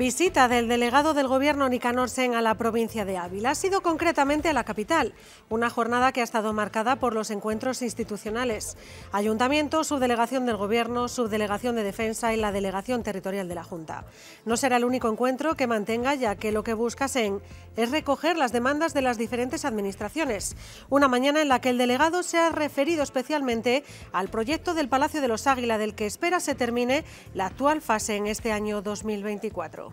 Visita del delegado del Gobierno Nicanor Sen a la provincia de Ávila ha sido concretamente a la capital, una jornada que ha estado marcada por los encuentros institucionales. Ayuntamiento, subdelegación del Gobierno, subdelegación de Defensa y la delegación territorial de la Junta. No será el único encuentro que mantenga, ya que lo que busca Sen es recoger las demandas de las diferentes administraciones. Una mañana en la que el delegado se ha referido especialmente al proyecto del Palacio de los Águila, del que espera se termine la actual fase en este año 2024.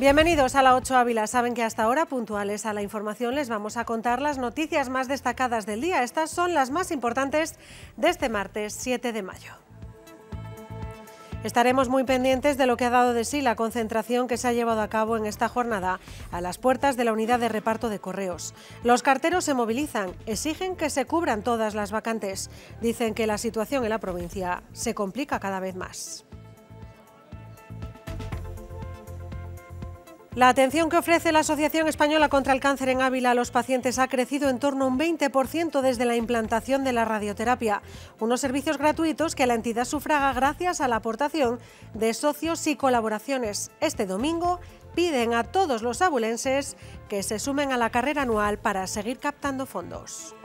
Bienvenidos a la 8 Ávila. Saben que hasta ahora, puntuales a la información, les vamos a contar las noticias más destacadas del día. Estas son las más importantes de este martes 7 de mayo. Estaremos muy pendientes de lo que ha dado de sí la concentración que se ha llevado a cabo en esta jornada a las puertas de la unidad de reparto de correos. Los carteros se movilizan, exigen que se cubran todas las vacantes. Dicen que la situación en la provincia se complica cada vez más. La atención que ofrece la Asociación Española contra el Cáncer en Ávila a los pacientes ha crecido en torno a un 20% desde la implantación de la radioterapia, unos servicios gratuitos que la entidad sufraga gracias a la aportación de socios y colaboraciones. Este domingo piden a todos los abulenses que se sumen a la carrera anual para seguir captando fondos.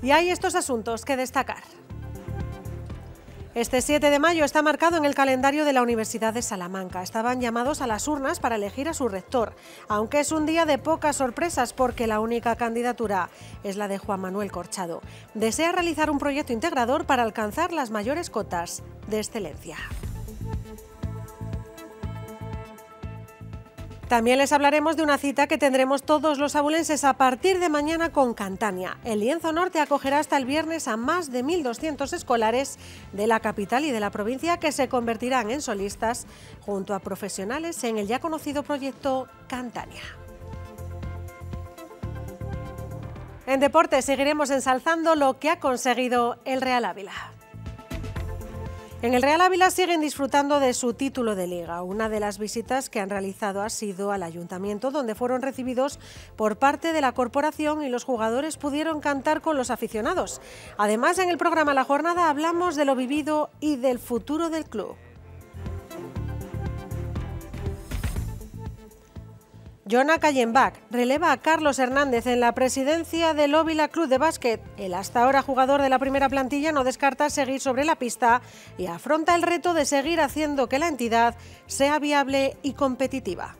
Y hay estos asuntos que destacar. Este 7 de mayo está marcado en el calendario de la Universidad de Salamanca. Estaban llamados a las urnas para elegir a su rector, aunque es un día de pocas sorpresas porque la única candidatura es la de Juan Manuel Corchado. Desea realizar un proyecto integrador para alcanzar las mayores cotas de excelencia. También les hablaremos de una cita que tendremos todos los abulenses a partir de mañana con Cantania. El Lienzo Norte acogerá hasta el viernes a más de 1.200 escolares de la capital y de la provincia que se convertirán en solistas junto a profesionales en el ya conocido proyecto Cantania. En deporte seguiremos ensalzando lo que ha conseguido el Real Ávila. En el Real Ávila siguen disfrutando de su título de liga. Una de las visitas que han realizado ha sido al ayuntamiento, donde fueron recibidos por parte de la corporación y los jugadores pudieron cantar con los aficionados. Además, en el programa La Jornada hablamos de lo vivido y del futuro del club. Jonah Callenbach releva a Carlos Hernández en la presidencia del Óvila Club de Básquet. El hasta ahora jugador de la primera plantilla no descarta seguir sobre la pista y afronta el reto de seguir haciendo que la entidad sea viable y competitiva.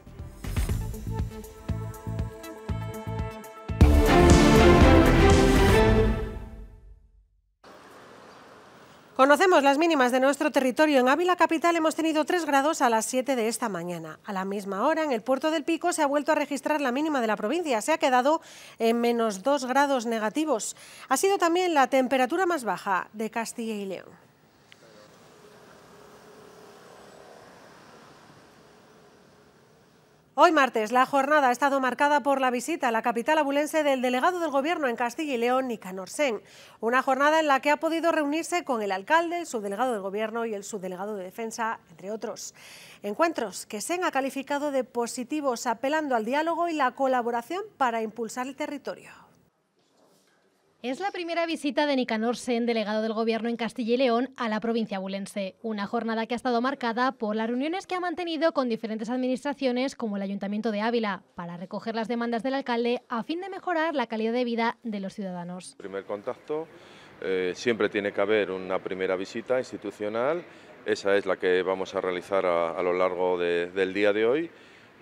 Conocemos las mínimas de nuestro territorio. En Ávila Capital hemos tenido 3 grados a las 7 de esta mañana. A la misma hora, en el puerto del Pico se ha vuelto a registrar la mínima de la provincia. Se ha quedado en menos 2 grados negativos. Ha sido también la temperatura más baja de Castilla y León. Hoy martes la jornada ha estado marcada por la visita a la capital abulense del delegado del Gobierno en Castilla y León, Nicanor Sen. Una jornada en la que ha podido reunirse con el alcalde, el subdelegado del Gobierno y el subdelegado de Defensa, entre otros. Encuentros que Sen ha calificado de positivos, apelando al diálogo y la colaboración para impulsar el territorio. Es la primera visita de Nicanor Sen, delegado del Gobierno en Castilla y León, a la provincia bulense. Una jornada que ha estado marcada por las reuniones que ha mantenido con diferentes administraciones, como el Ayuntamiento de Ávila, para recoger las demandas del alcalde a fin de mejorar la calidad de vida de los ciudadanos. primer contacto, eh, siempre tiene que haber una primera visita institucional. Esa es la que vamos a realizar a, lo largo del día de hoy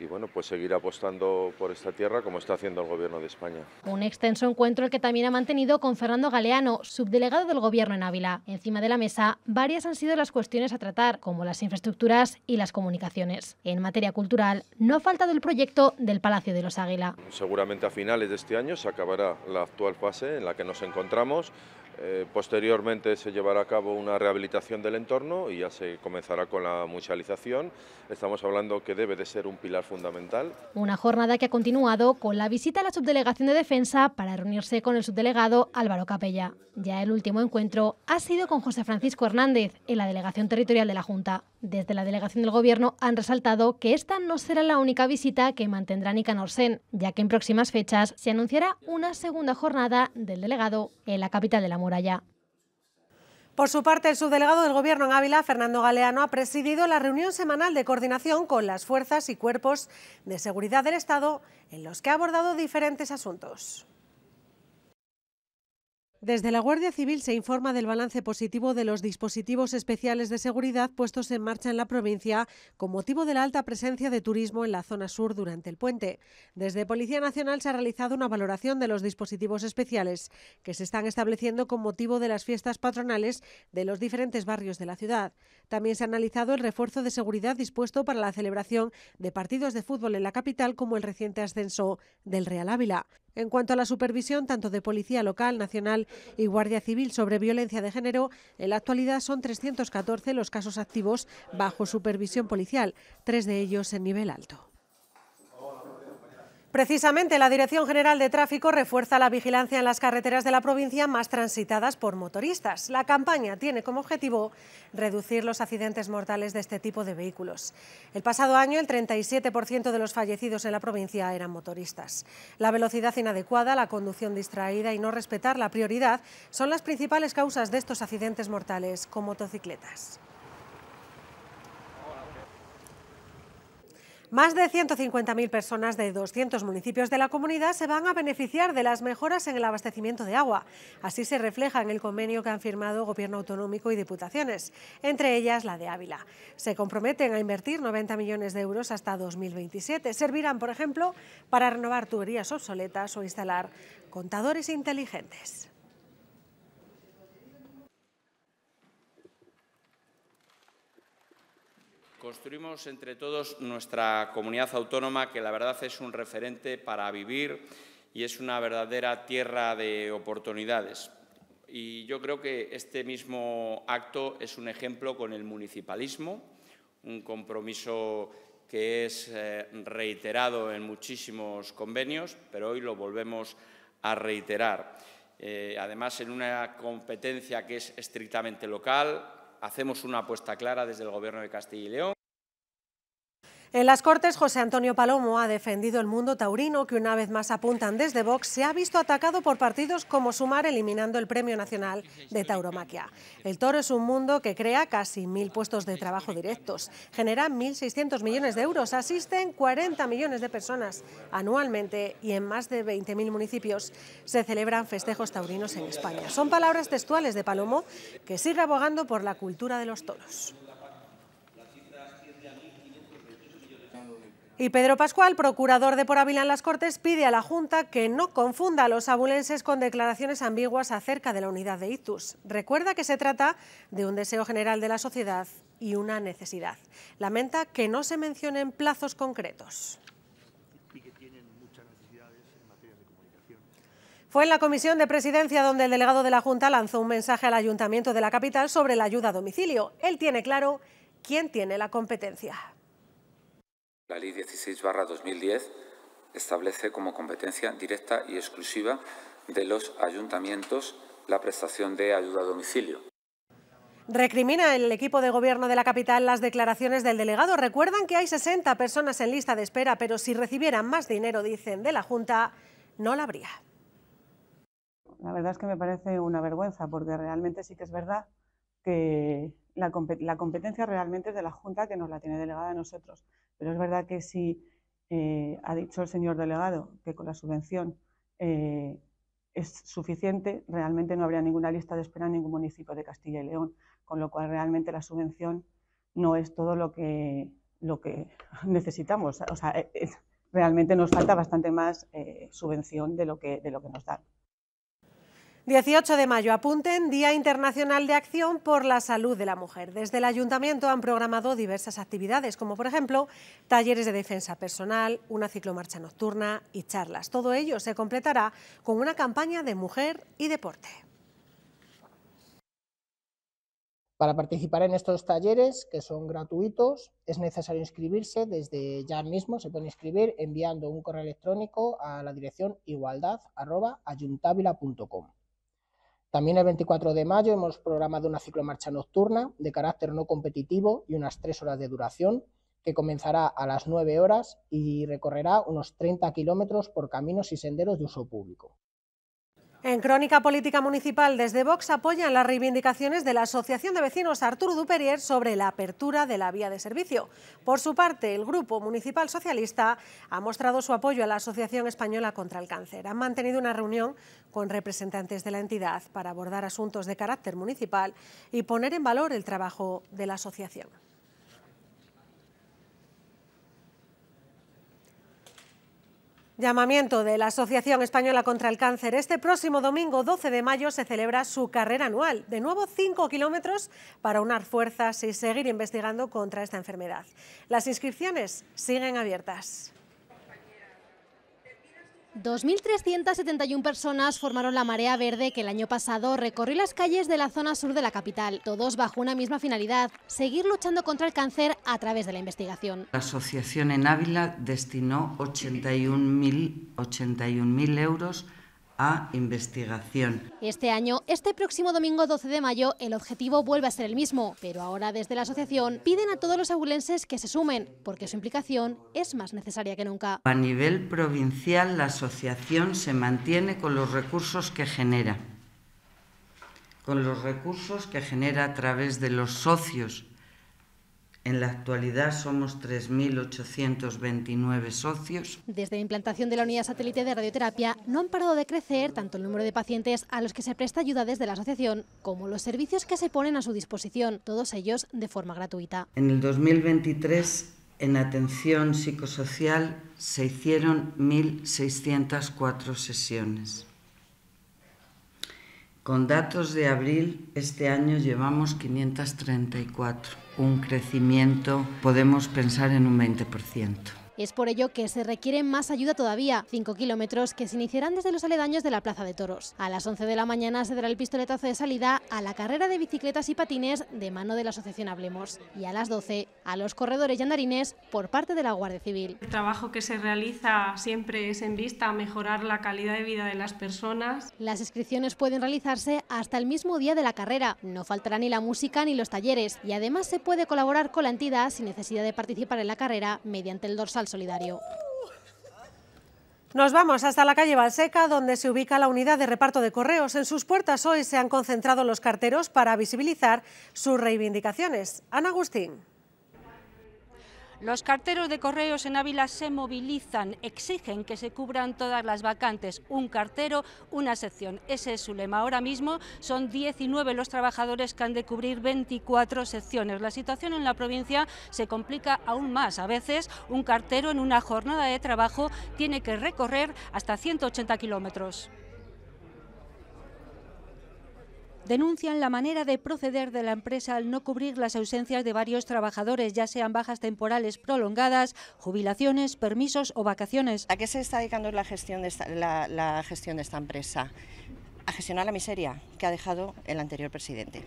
y bueno, pues seguir apostando por esta tierra como está haciendo el Gobierno de España. Un extenso encuentro el que también ha mantenido con Fernando Galeano, subdelegado del Gobierno en Ávila. Encima de la mesa, varias han sido las cuestiones a tratar, como las infraestructuras y las comunicaciones. En materia cultural, no ha faltado el proyecto del Palacio de los Águila. Seguramente a finales de este año se acabará la actual fase en la que nos encontramos eh, posteriormente se llevará a cabo una rehabilitación del entorno y ya se comenzará con la musealización. Estamos hablando que debe de ser un pilar fundamental. Una jornada que ha continuado con la visita a la subdelegación de defensa para reunirse con el subdelegado Álvaro Capella. Ya el último encuentro ha sido con José Francisco Hernández en la delegación territorial de la Junta. Desde la delegación del Gobierno han resaltado que esta no será la única visita que mantendrá Nicanor Sen, ya que en próximas fechas se anunciará una segunda jornada del delegado en la capital de la por su parte, el subdelegado del Gobierno en Ávila, Fernando Galeano, ha presidido la reunión semanal de coordinación con las fuerzas y cuerpos de seguridad del Estado, en los que ha abordado diferentes asuntos. Desde la Guardia Civil se informa del balance positivo de los dispositivos especiales de seguridad puestos en marcha en la provincia con motivo de la alta presencia de turismo en la zona sur durante el puente. Desde Policía Nacional se ha realizado una valoración de los dispositivos especiales que se están estableciendo con motivo de las fiestas patronales de los diferentes barrios de la ciudad. También se ha analizado el refuerzo de seguridad dispuesto para la celebración de partidos de fútbol en la capital como el reciente ascenso del Real Ávila. En cuanto a la supervisión tanto de Policía Local, Nacional y Guardia Civil sobre violencia de género, en la actualidad son 314 los casos activos bajo supervisión policial, tres de ellos en nivel alto. Precisamente la Dirección General de Tráfico refuerza la vigilancia en las carreteras de la provincia más transitadas por motoristas. La campaña tiene como objetivo reducir los accidentes mortales de este tipo de vehículos. El pasado año el 37% de los fallecidos en la provincia eran motoristas. La velocidad inadecuada, la conducción distraída y no respetar la prioridad son las principales causas de estos accidentes mortales con motocicletas. Más de 150.000 personas de 200 municipios de la comunidad se van a beneficiar de las mejoras en el abastecimiento de agua. Así se refleja en el convenio que han firmado Gobierno Autonómico y Diputaciones, entre ellas la de Ávila. Se comprometen a invertir 90 millones de euros hasta 2027. Servirán, por ejemplo, para renovar tuberías obsoletas o instalar contadores inteligentes. construimos entre todos nuestra comunidad autónoma, que la verdad es un referente para vivir y es una verdadera tierra de oportunidades. Y yo creo que este mismo acto es un ejemplo con el municipalismo, un compromiso que es eh, reiterado en muchísimos convenios, pero hoy lo volvemos a reiterar. Eh, además, en una competencia que es estrictamente local, Hacemos una apuesta clara desde el Gobierno de Castilla y León en las Cortes, José Antonio Palomo ha defendido el mundo taurino que una vez más apuntan desde Vox se ha visto atacado por partidos como Sumar eliminando el Premio Nacional de Tauromaquia. El toro es un mundo que crea casi mil puestos de trabajo directos, genera 1.600 millones de euros, asisten 40 millones de personas anualmente y en más de 20.000 municipios se celebran festejos taurinos en España. Son palabras textuales de Palomo que sigue abogando por la cultura de los toros. Y Pedro Pascual, procurador de Por en las Cortes, pide a la Junta que no confunda a los abulenses con declaraciones ambiguas acerca de la unidad de ITUS. Recuerda que se trata de un deseo general de la sociedad y una necesidad. Lamenta que no se mencionen plazos concretos. Fue en la comisión de presidencia donde el delegado de la Junta lanzó un mensaje al ayuntamiento de la capital sobre la ayuda a domicilio. Él tiene claro quién tiene la competencia. La Ley 16-2010 establece como competencia directa y exclusiva de los ayuntamientos la prestación de ayuda a domicilio. Recrimina el equipo de gobierno de la capital las declaraciones del delegado. Recuerdan que hay 60 personas en lista de espera, pero si recibieran más dinero, dicen, de la Junta, no la habría. La verdad es que me parece una vergüenza, porque realmente sí que es verdad que la, competencia realmente es de la Junta que nos la tiene delegada a nosotros. Pero es verdad que si eh, ha dicho el señor delegado que con la subvención eh, es suficiente, realmente no habría ninguna lista de espera en ningún municipio de Castilla y León, con lo cual realmente la subvención no es todo lo que, lo que necesitamos. O sea, eh, realmente nos falta bastante más subvención de lo, que, de lo que nos dan. 18 de mayo, apunten, Día Internacional de Acción por la Salud de la Mujer. Desde el Ayuntamiento han programado diversas actividades, como por ejemplo talleres de defensa personal, una ciclomarcha nocturna y charlas. Todo ello se completará con una campaña de mujer y deporte. Para participar en estos talleres, que son gratuitos, es necesario inscribirse desde ya mismo. Se puede inscribir enviando un correo electrónico a la dirección igualdad.ayuntavila.com. También el 24 de mayo hemos programado una ciclomarcha nocturna de carácter no competitivo y unas tres horas de duración, que comenzará a las nueve horas y recorrerá unos 30 kilómetros por caminos y senderos de uso público. En Crónica Política Municipal, desde Vox apoyan las reivindicaciones de la Asociación de Vecinos Arturo Duperier sobre la apertura de la vía de servicio. Por su parte, el Grupo Municipal Socialista ha mostrado su apoyo a la Asociación Española contra el Cáncer. Han mantenido una reunión con representantes de la entidad para abordar asuntos de carácter municipal y poner en valor el trabajo de la asociación. Llamamiento de la Asociación Española contra el Cáncer. Este próximo domingo 12 de mayo se celebra su carrera anual, de nuevo 5 kilómetros para unar fuerzas y seguir investigando contra esta enfermedad. Las inscripciones siguen abiertas. 2.371 personas formaron la marea verde que el año pasado recorrió las calles de la zona sur de la capital, todos bajo una misma finalidad, seguir luchando contra el cáncer a través de la investigación. La asociación en Ávila destinó 81.000 euros a investigación. Este año, este próximo domingo 12 de mayo, el objetivo vuelve a ser el mismo, pero ahora desde la asociación piden a todos los abulenses que se sumen, porque su implicación es más necesaria que nunca. A nivel provincial, la asociación se mantiene con los recursos que genera, con los recursos que genera a través de los socios en la actualidad somos 3.829 socios. Desde la implantación de la unidad satélite de radioterapia no han parado de crecer tanto el número de pacientes a los que se presta ayuda desde la asociación como los servicios que se ponen a su disposición, todos ellos de forma gratuita. En el 2023 en atención psicosocial se hicieron 1.604 sesiones. Con datos de abril, este año llevamos 534, un crecimiento, podemos pensar en un 20%. Es por ello que se requiere más ayuda todavía, 5 kilómetros que se iniciarán desde los aledaños de la Plaza de Toros. A las 11 de la mañana se dará el pistoletazo de salida a la carrera de bicicletas y patines de mano de la Asociación Hablemos y a las 12 a los corredores y andarines por parte de la Guardia Civil. El trabajo que se realiza siempre es en vista a mejorar la calidad de vida de las personas. Las inscripciones pueden realizarse hasta el mismo día de la carrera. No faltará ni la música ni los talleres y además se puede colaborar con la entidad sin necesidad de participar en la carrera mediante el dorsal Solidario. Nos vamos hasta la calle Valseca, donde se ubica la unidad de reparto de correos. En sus puertas hoy se han concentrado los carteros para visibilizar sus reivindicaciones. Ana Agustín. Los carteros de correos en Ávila se movilizan, exigen que se cubran todas las vacantes, un cartero, una sección. Ese es su lema. Ahora mismo son 19 los trabajadores que han de cubrir 24 secciones. La situación en la provincia se complica aún más. A veces un cartero en una jornada de trabajo tiene que recorrer hasta 180 kilómetros denuncian la manera de proceder de la empresa al no cubrir las ausencias de varios trabajadores, ya sean bajas temporales prolongadas, jubilaciones, permisos o vacaciones. ¿A qué se está dedicando la gestión de esta, empresa? A gestionar la miseria que ha dejado el anterior presidente.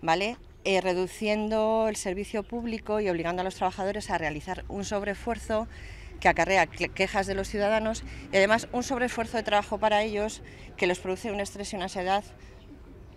¿Vale? Eh, reduciendo el servicio público y obligando a los trabajadores a realizar un sobreesfuerzo que acarrea quejas de los ciudadanos y además un sobreesfuerzo de trabajo para ellos que les produce un estrés y una ansiedad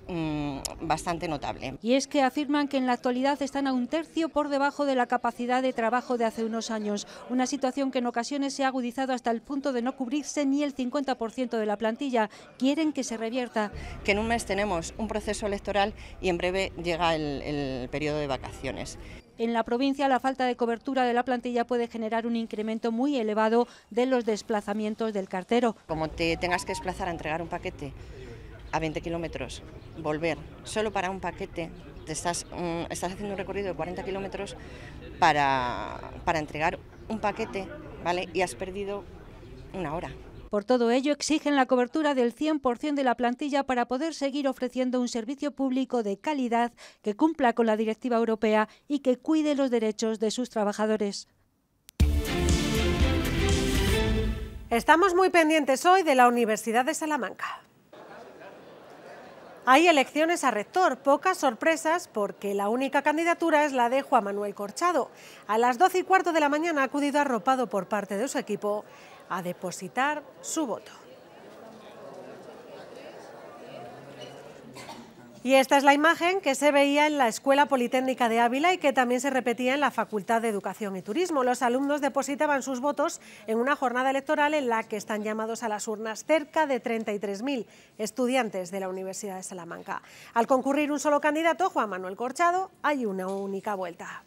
mm, bastante notable. Y es que afirman que en la actualidad están a un tercio por debajo de la capacidad de trabajo de hace unos años, una situación que en ocasiones se ha agudizado hasta el punto de no cubrirse ni el 50% de la plantilla. Quieren que se revierta. Que en un mes tenemos un proceso electoral y en breve llega el, periodo de vacaciones. En la provincia la falta de cobertura de la plantilla puede generar un incremento muy elevado de los desplazamientos del cartero. Como te tengas que desplazar a entregar un paquete a 20 kilómetros, volver solo para un paquete, te estás, mm, estás haciendo un recorrido de 40 kilómetros para, para entregar un paquete ¿vale? y has perdido una hora. Por todo ello, exigen la cobertura del 100% de la plantilla para poder seguir ofreciendo un servicio público de calidad que cumpla con la directiva europea y que cuide los derechos de sus trabajadores. Estamos muy pendientes hoy de la Universidad de Salamanca. Hay elecciones a rector, pocas sorpresas porque la única candidatura es la de Juan Manuel Corchado. A las 12 y cuarto de la mañana ha acudido arropado por parte de su equipo a depositar su voto. Y esta es la imagen que se veía en la Escuela Politécnica de Ávila y que también se repetía en la Facultad de Educación y Turismo. Los alumnos depositaban sus votos en una jornada electoral en la que están llamados a las urnas cerca de 33.000 estudiantes de la Universidad de Salamanca. Al concurrir un solo candidato, Juan Manuel Corchado, hay una única vuelta.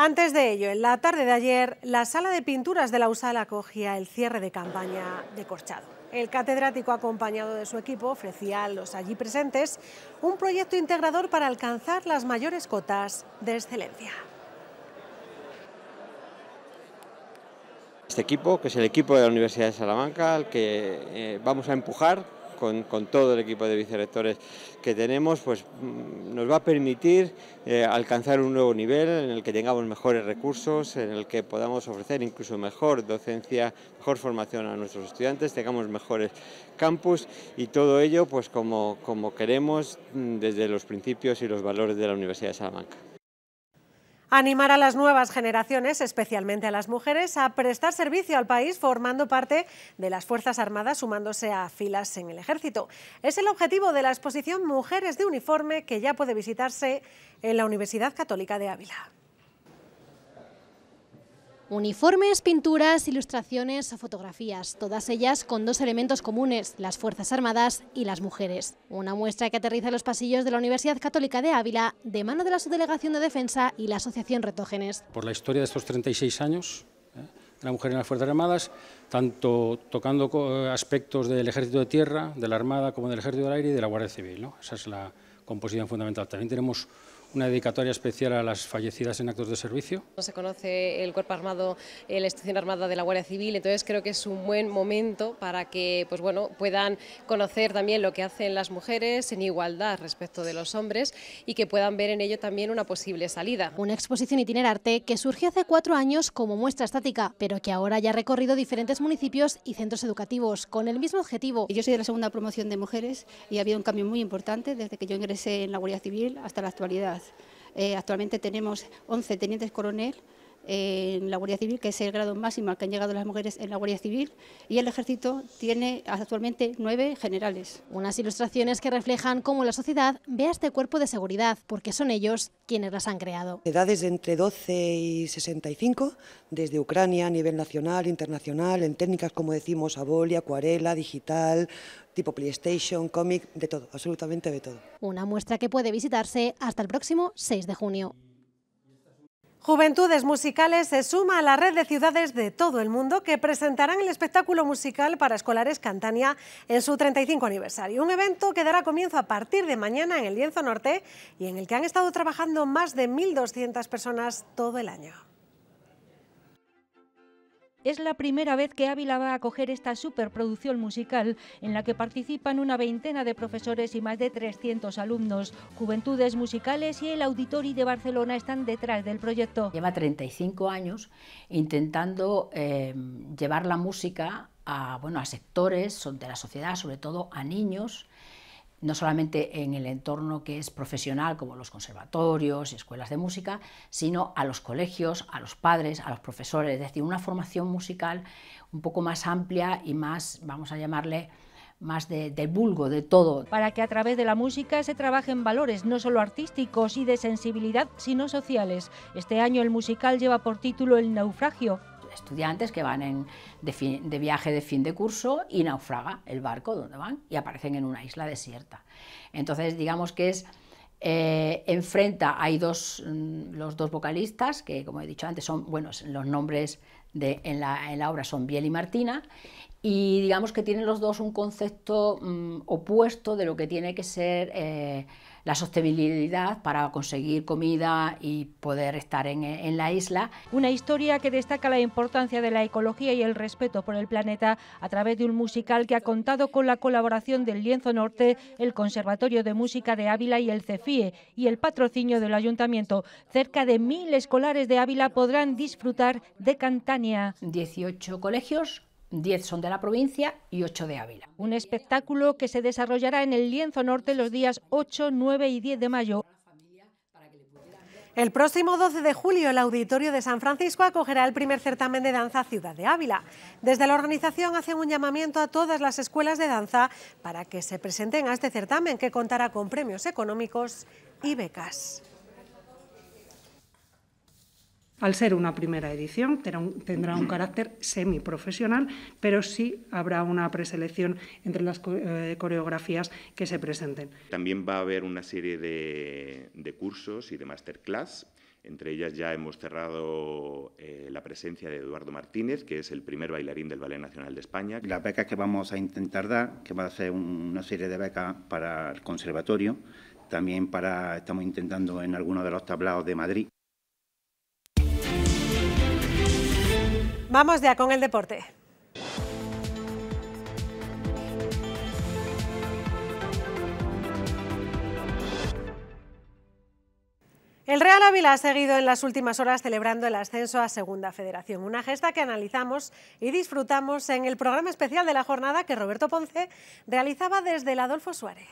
Antes de ello, en la tarde de ayer, la sala de pinturas de la USAL acogía el cierre de campaña de Corchado. El catedrático, acompañado de su equipo, ofrecía a los allí presentes un proyecto integrador para alcanzar las mayores cotas de excelencia. Este equipo, que es el equipo de la Universidad de Salamanca, al que eh, vamos a empujar con, todo el equipo de vicerectores que tenemos, pues mm, nos va a permitir eh, alcanzar un nuevo nivel en el que tengamos mejores recursos, en el que podamos ofrecer incluso mejor docencia, mejor formación a nuestros estudiantes, tengamos mejores campus y todo ello pues como, como queremos mm, desde los principios y los valores de la Universidad de Salamanca. Animar a las nuevas generaciones, especialmente a las mujeres, a prestar servicio al país formando parte de las Fuerzas Armadas, sumándose a filas en el Ejército. Es el objetivo de la exposición Mujeres de Uniforme que ya puede visitarse en la Universidad Católica de Ávila. Uniformes, pinturas, ilustraciones, o fotografías, todas ellas con dos elementos comunes, las Fuerzas Armadas y las mujeres. Una muestra que aterriza en los pasillos de la Universidad Católica de Ávila, de mano de la Subdelegación de Defensa y la Asociación Retógenes. Por la historia de estos 36 años, ¿eh? la mujer en las Fuerzas Armadas, tanto tocando eh, aspectos del Ejército de Tierra, de la Armada, como del Ejército del Aire y de la Guardia Civil. Esa es la composición fundamental. También tenemos una dedicatoria especial a las fallecidas en actos de servicio. No se conoce el cuerpo armado, la Estación armada de la Guardia Civil, entonces creo que es un buen momento para que pues bueno, puedan conocer también lo que hacen las mujeres en igualdad respecto de los hombres y que puedan ver en ello también una posible salida. Una exposición itinerante que surgió hace cuatro años como muestra estática, pero que ahora ya ha recorrido diferentes municipios y centros educativos con el mismo objetivo. Yo soy de la segunda promoción de mujeres y ha habido un cambio muy importante desde que yo ingresé en la Guardia Civil hasta la actualidad. Eh, actualmente tenemos 11 tenientes coronel en la Guardia Civil, que es el grado máximo al que han llegado las mujeres en la Guardia Civil, y el Ejército tiene actualmente nueve generales. Unas ilustraciones que reflejan cómo la sociedad ve a este cuerpo de seguridad, porque son ellos quienes las han creado. Edades de entre 12 y 65, desde Ucrania a nivel nacional, internacional, en técnicas como decimos, abolia, acuarela, digital, tipo PlayStation, cómic, de todo, absolutamente de todo. Una muestra que puede visitarse hasta el próximo 6 de junio. Juventudes Musicales se suma a la red de ciudades de todo el mundo que presentarán el espectáculo musical para escolares Cantania en su 35 aniversario. Un evento que dará comienzo a partir de mañana en el Lienzo Norte y en el que han estado trabajando más de 1.200 personas todo el año. Es la primera vez que Ávila va a acoger esta superproducción musical en la que participan una veintena de profesores y más de 300 alumnos. Juventudes Musicales y el Auditori de Barcelona están detrás del proyecto. Lleva 35 años intentando eh, llevar la música a, bueno, a sectores de la sociedad, sobre todo a niños no solamente en el entorno que es profesional, como los conservatorios, y escuelas de música, sino a los colegios, a los padres, a los profesores, es decir, una formación musical un poco más amplia y más, vamos a llamarle, más de, vulgo, de todo. Para que a través de la música se trabajen valores no solo artísticos y de sensibilidad, sino sociales. Este año el musical lleva por título El naufragio, estudiantes que van en, de, viaje de fin de curso y naufraga el barco donde van y aparecen en una isla desierta. Entonces, digamos que es... Eh, enfrenta, hay dos, mm, los dos vocalistas, que como he dicho antes, son, bueno, los nombres de, en, la, en la obra son Biel y Martina, y digamos que tienen los dos un concepto mm, opuesto de lo que tiene que ser eh, la sostenibilidad para conseguir comida y poder estar en, eh, en, la isla. Una historia que destaca la importancia de la ecología y el respeto por el planeta a través de un musical que ha contado con la colaboración del Lienzo Norte, el Conservatorio de Música de Ávila y el CEFIE y el patrocinio del Ayuntamiento. Cerca de mil escolares de Ávila podrán disfrutar de Cantania. 18 colegios 10 son de la provincia y ocho de Ávila. Un espectáculo que se desarrollará en el Lienzo Norte los días 8, 9 y 10 de mayo el próximo 12 de julio, el Auditorio de San Francisco acogerá el primer certamen de danza Ciudad de Ávila. Desde la organización hacen un llamamiento a todas las escuelas de danza para que se presenten a este certamen que contará con premios económicos y becas. Al ser una primera edición, tendrá un carácter semiprofesional, pero sí habrá una preselección entre las eh, coreografías que se presenten. También va a haber una serie de, cursos y de masterclass. Entre ellas ya hemos cerrado eh, la presencia de Eduardo Martínez, que es el primer bailarín del Ballet Nacional de España. Las becas que vamos a intentar dar, que va a ser una serie de becas para el conservatorio, también para, estamos intentando en algunos de los tablaos de Madrid. Vamos ya con el deporte. El Real Ávila ha seguido en las últimas horas celebrando el ascenso a Segunda Federación, una gesta que analizamos y disfrutamos en el programa especial de la jornada que Roberto Ponce realizaba desde el Adolfo Suárez.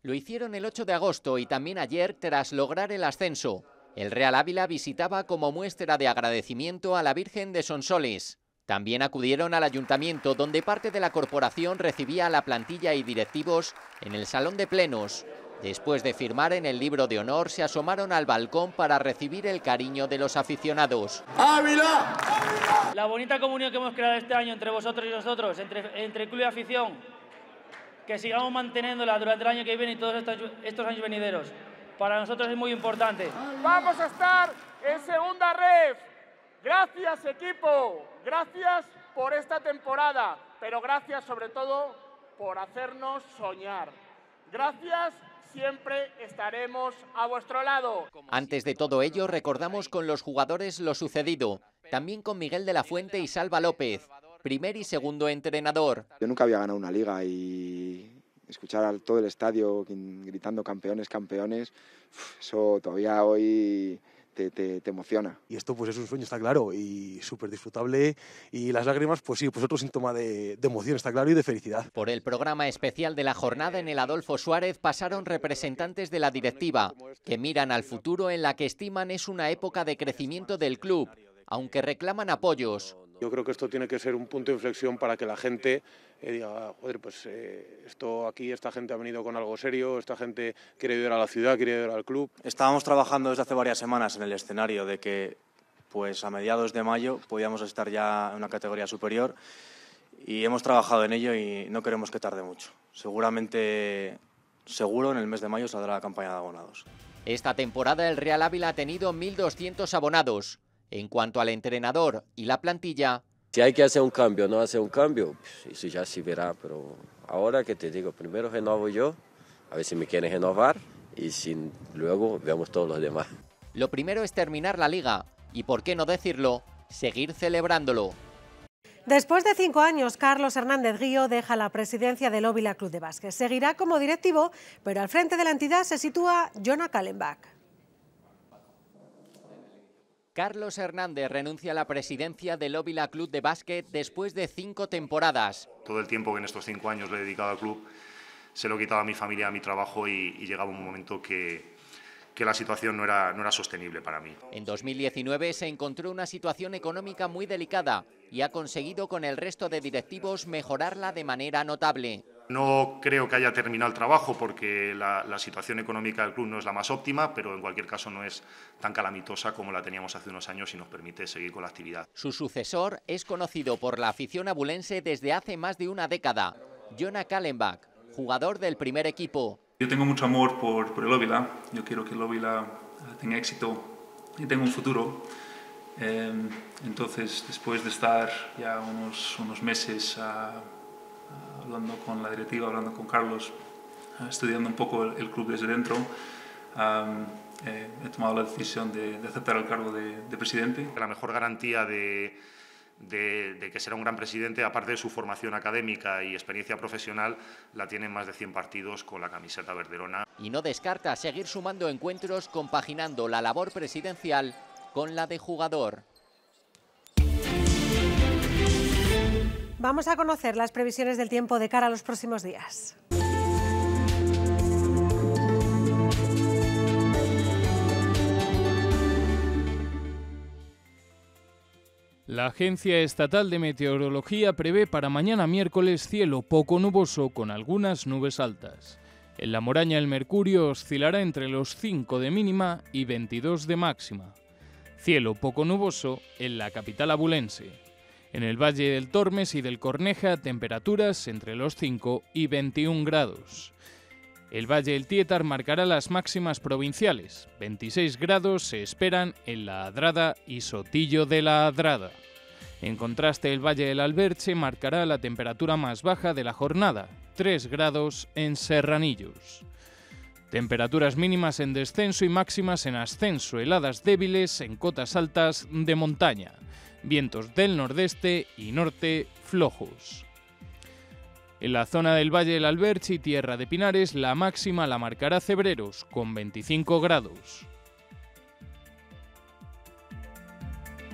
Lo hicieron el 8 de agosto y también ayer tras lograr el ascenso. El Real Ávila visitaba como muestra de agradecimiento a la Virgen de Sonsoles. También acudieron al ayuntamiento, donde parte de la corporación recibía a la plantilla y directivos en el salón de plenos. Después de firmar en el libro de honor, se asomaron al balcón para recibir el cariño de los aficionados. ¡Ávila! La bonita comunión que hemos creado este año entre vosotros y nosotros, entre, club y afición, que sigamos manteniéndola durante el año que viene y todos estos años venideros para nosotros es muy importante. Vamos a estar en segunda ref. Gracias equipo, gracias por esta temporada, pero gracias sobre todo por hacernos soñar. Gracias siempre estaremos a vuestro lado. Antes de todo ello, recordamos con los jugadores lo sucedido. También con Miguel de la Fuente y Salva López, primer y segundo entrenador. Yo nunca había ganado una liga y escuchar al todo el estadio gritando campeones, campeones, eso todavía hoy te, emociona. Y esto pues es un sueño, está claro, y súper disfrutable. Y las lágrimas, pues sí, pues otro síntoma de, emoción, está claro, y de felicidad. Por el programa especial de la jornada en el Adolfo Suárez pasaron representantes de la directiva, que miran al futuro en la que estiman es una época de crecimiento del club, aunque reclaman apoyos. Yo creo que esto tiene que ser un punto de inflexión para que la gente eh, diga, ah, joder, pues eh, esto aquí, esta gente ha venido con algo serio, esta gente quiere ayudar a la ciudad, quiere ayudar al club. Estábamos trabajando desde hace varias semanas en el escenario de que pues a mediados de mayo podíamos estar ya en una categoría superior y hemos trabajado en ello y no queremos que tarde mucho. Seguramente, seguro, en el mes de mayo saldrá la campaña de abonados. Esta temporada el Real Ávila ha tenido 1.200 abonados. En cuanto al entrenador y la plantilla... Si hay que hacer un cambio, no hacer un cambio, eso ya se verá, pero ahora que te digo, primero renovo yo, a ver si me quieren renovar y sin, luego veamos todos los demás. Lo primero es terminar la liga y, por qué no decirlo, seguir celebrándolo. Después de cinco años, Carlos Hernández Guío deja la presidencia del Óvila Club de Básquet. Seguirá como directivo, pero al frente de la entidad se sitúa Jonah Kallenbach. Carlos Hernández renuncia a la presidencia del Óvila Club de Básquet después de cinco temporadas. Todo el tiempo que en estos cinco años le he dedicado al club, se lo he quitado a mi familia, a mi trabajo y, llegaba un momento que, que la situación no era, no era sostenible para mí. En 2019 se encontró una situación económica muy delicada y ha conseguido con el resto de directivos mejorarla de manera notable. No creo que haya terminado el trabajo porque la, situación económica del club no es la más óptima, pero en cualquier caso no es tan calamitosa como la teníamos hace unos años y nos permite seguir con la actividad. Su sucesor es conocido por la afición abulense desde hace más de una década, Jonah Kallenbach, jugador del primer equipo. Yo tengo mucho amor por, por el Óvila, yo quiero que el Óvila tenga éxito y tenga un futuro. Eh, entonces, después de estar ya unos, unos meses... a hablando con la directiva, hablando con Carlos, ah, estudiando un poco el, club desde dentro, eh, he tomado la decisión de, aceptar el cargo de, presidente. La mejor garantía de, de, que será un gran presidente, aparte de su formación académica y experiencia profesional, la tienen más de 100 partidos con la camiseta verderona. Y no descarta seguir sumando encuentros compaginando la labor presidencial con la de jugador. Vamos a conocer las previsiones del tiempo de cara a los próximos días. La Agencia Estatal de Meteorología prevé para mañana miércoles cielo poco nuboso con algunas nubes altas. En la moraña el mercurio oscilará entre los 5 de mínima y 22 de máxima. Cielo poco nuboso en la capital abulense. En el Valle del Tormes y del Corneja, temperaturas entre los 5 y 21 grados. El Valle del Tietar marcará las máximas provinciales. 26 grados se esperan en La Adrada y Sotillo de la Adrada. En contraste, el Valle del Alberche marcará la temperatura más baja de la jornada, 3 grados en Serranillos. Temperaturas mínimas en descenso y máximas en ascenso, heladas débiles en cotas altas de montaña vientos del nordeste y norte flojos. En la zona del Valle del Alberche y Tierra de Pinares, la máxima la marcará Cebreros, con 25 grados.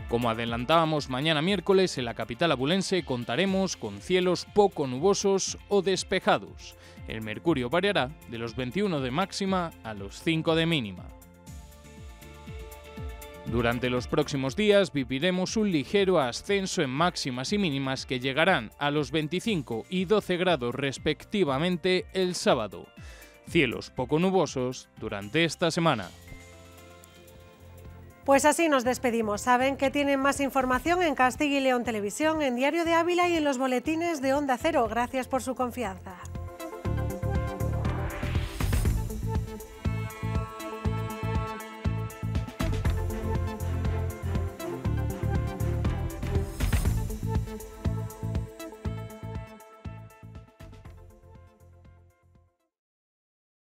Como adelantábamos mañana miércoles, en la capital abulense contaremos con cielos poco nubosos o despejados. El mercurio variará de los 21 de máxima a los 5 de mínima. Durante los próximos días viviremos un ligero ascenso en máximas y mínimas que llegarán a los 25 y 12 grados respectivamente el sábado. Cielos poco nubosos durante esta semana. Pues así nos despedimos. Saben que tienen más información en Castilla y León Televisión, en Diario de Ávila y en los boletines de Onda Cero. Gracias por su confianza.